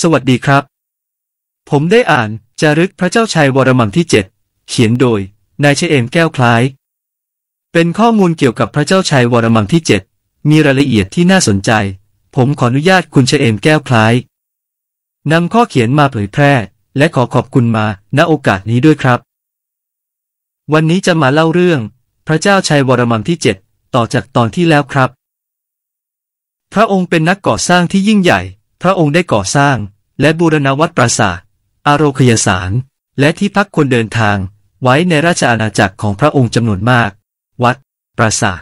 สวัสดีครับ ผมได้อ่านจารึกพระเจ้าชัยวรมังที่เจ็ดเขียนโดยนายเชเอมแก้วคล้าย เป็นข้อมูลเกี่ยวกับพระเจ้าชัยวรมังที่เจ็ดมีรายละเอียดที่น่าสนใจ ผมขออนุญาตคุณเชเอมแก้วคล้ายนำข้อเขียนมาเผยแพร่ และขอขอบคุณมา ณโอกาสนี้ด้วยครับ วันนี้จะมาเล่าเรื่อง พระเจ้าชัยวรมังที่เจ็ดต่อจากตอนที่แล้วครับ พระองค์เป็นนักก่อสร้างที่ยิ่งใหญ่พระองค์ได้ก่อสร้าง และบูรณวัดปราสาทอารคยสาร และที่พักคนเดินทางไว้ในราชอาณาจักรของพระองค์จำนวนมาก วัด ปราสาท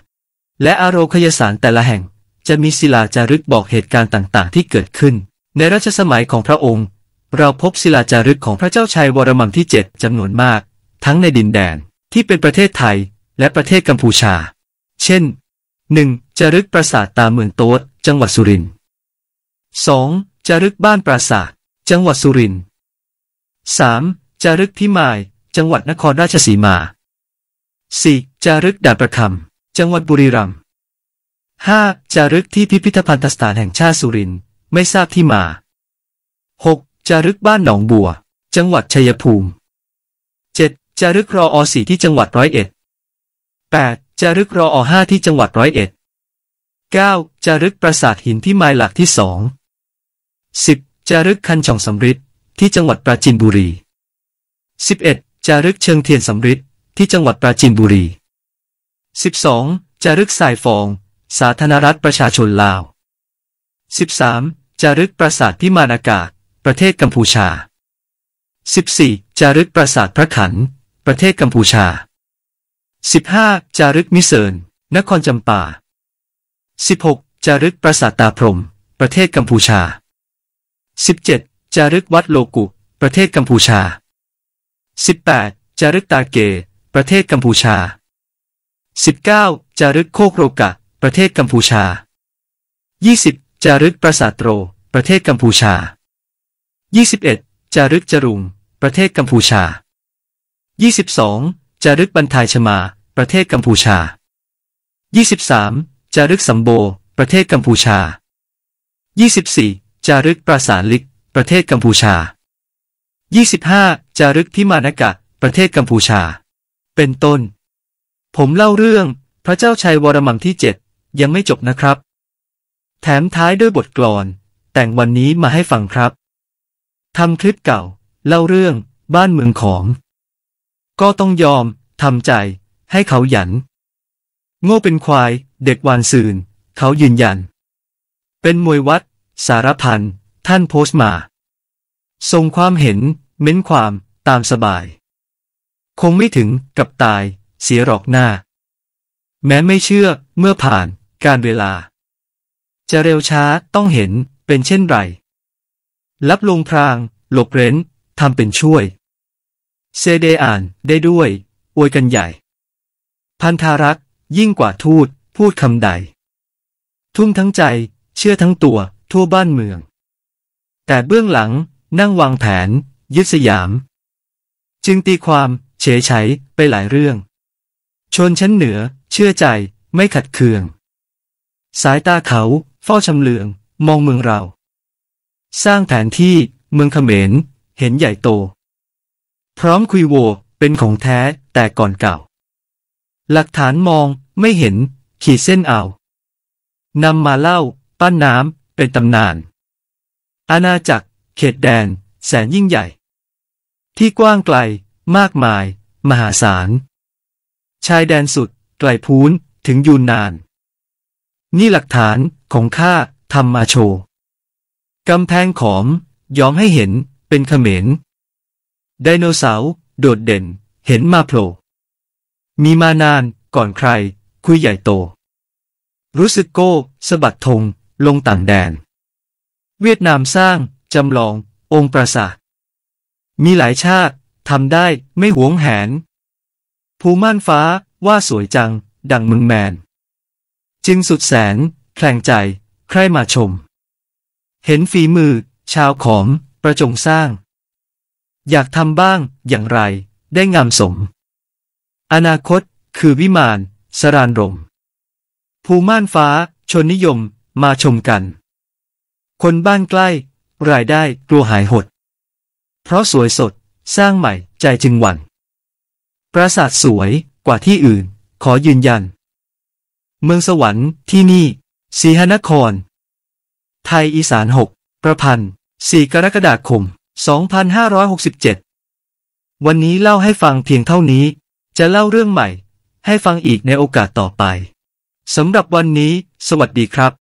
และอารคยสารแต่ละแห่งจะมีศิลาจารึกบอกเหตุการณ์ต่างๆ ที่เกิดขึ้น ในรัชสมัยของพระองค์ เราพบศิลาจารึกของพระเจ้าชัยวรมังที่7จำนวนมาก ทั้งในดินแดนที่เป็นประเทศไทย และประเทศกัมพูชา เช่น 1. จารึกปราสาทตาเมืองโต๊ดจังหวัดสุรินทร์ 2. จารึกบ้านปราสาท จังหวัดสุรินทร์ 3. จารึกพิมาย จังหวัดนครราชสีมา 4. จารึกด่านประคำ จังหวัดบุรีรัมย์ 5. จารึกที่พิพิธภัณฑสถานแห่งชาติสุรินทร์ ไม่ทราบที่มา 6. จารึกบ้านหนองบัว จังหวัดชัยภูมิ 7. จารึกรออสีที่จังหวัดร้อยเอ็ด 8. จารึกรออห้าที่จังหวัดร้อยเอ็ด 9. จารึกปราสาทหินที่ไม้หลักที่สอง 10. จารึกคันช่องสำริดที่จังหวัดปราจีนบุรี 11. จารึกเชิงเทียนสำริดที่จังหวัดปราจีนบุรี 12. จารึกสายฟอง สาธารณรัฐประชาชนลาว 13. จารึกปราสาทพิมานอากาศประเทศกัมพูชา 14. จารึกปราสาทพระขันประเทศกัมพูชา 15. จารึกมิเซินนครจำปา 16. จารึกปราสาทตาพรมประเทศกัมพูชา 17. จารึกวัดโลกุ ประเทศกัมพูชา 18. จารึกตาเก ประเทศกัมพูชา 19. จารึกโคกโรกะ ประเทศกัมพูชา 20. จารึกปราสาทโตร ประเทศกัมพูชา 21. จารึกจรุง ประเทศกัมพูชา 22. จารึกบันทายชมา ประเทศกัมพูชา 23. จารึกสัมโบ ประเทศกัมพูชา 24. จารึกปราสาทลิกประเทศกัมพูชา 25. จารึกพิมานกะ ประเทศกัมพูชา เป็นต้น ผมเล่าเรื่อง พระเจ้าชัยวรมังที่ 7 ยังไม่จบนะครับ แถมท้ายด้วยบทกลอน แต่งวันนี้มาให้ฟังครับ ทำคลิปเก่า เล่าเรื่อง บ้านเมืองของ ก็ต้องยอมทำใจ ให้เขาหยัน โง่เป็นควาย เด็กวานซืน เขายืนยัน เป็นมวยวัดสารพันท่านโพสต์มาส่งความเห็น เม้นความตามสบาย คงไม่ถึง กับตายเสียหรอกหน้า แม้ไม่เชื่อเมื่อผ่านการเวลา จะเร็วช้าต้องเห็นเป็นเช่นไร ลับลงพราง หลบเร้นทำเป็นช่วยเซเดอ่านได้ด้วยอวยกันใหญ่ พันธารักยิ่งกว่าทูต พูดคำใด ทุ่มทั้งใจเชื่อทั้งตัวทั่วบ้านเมือง แต่เบื้องหลังนั่งวางแผน ยึดสยาม จึงตีความ เฉยไฉไปหลายเรื่อง ชนชั้นเหนือ เชื่อใจไม่ขัดเคือง สายตาเขาเฝ้าชำเลือง มองเมืองเรา สร้างแผนที่เมืองเขมรเห็นใหญ่โต พร้อมคุยโวเป็นของแท้แต่ก่อนเก่า หลักฐานมองไม่เห็น ขีดเส้นเอานำมาเล่าปั้นน้ำเป็นตำนาน อาณาจักร เขตแดน แสนยิ่งใหญ่ ที่กว้างไกล มากมาย มหาศาล ชายแดนสุด ไกลพูนถึงยูนนาน นี่หลักฐานของข้าทำมาโชว์กำแพงขอมย้อมให้เห็น เป็นเขมรไดโนเสาร์โดดเด่น เห็นมาโผล่มีมานานก่อนใคร คุยใหญ่โตรู้สึกโก้สะบัดธงลงต่างแดน เวียดนามสร้าง จำลอง องค์ปราสาทมีหลายชาติ ทำได้ไม่หวงแหนภูม่านฟ้า ว่าสวยจัง ดังมึงแมน จึงสุดแสนแข่งใจ ใครมาชม เห็นฝีมือ ชาวของประจงสร้าง อยากทำบ้างอย่างไร ได้งามสม อนาคต คือวิมาน สรานรมภูม่านฟ้า ชนนิยมมาชมกัน คนบ้านใกล้ รายได้กลัวหายหด เพราะสวยสดสร้างใหม่ ใจจึงหวัน่นปราสาทสวยกว่าที่อื่น ขอยืนยัน เมืองสวรรค์ที่นี่ สีหนคร ไทยอีสานหกประพันธ์ สี่กรกฎาคม 2567 วันนี้เล่าให้ฟังเพียงเท่านี้ จะเล่าเรื่องใหม่ ให้ฟังอีกในโอกาสต่อไปสำหรับวันนี้ สวัสดีครับ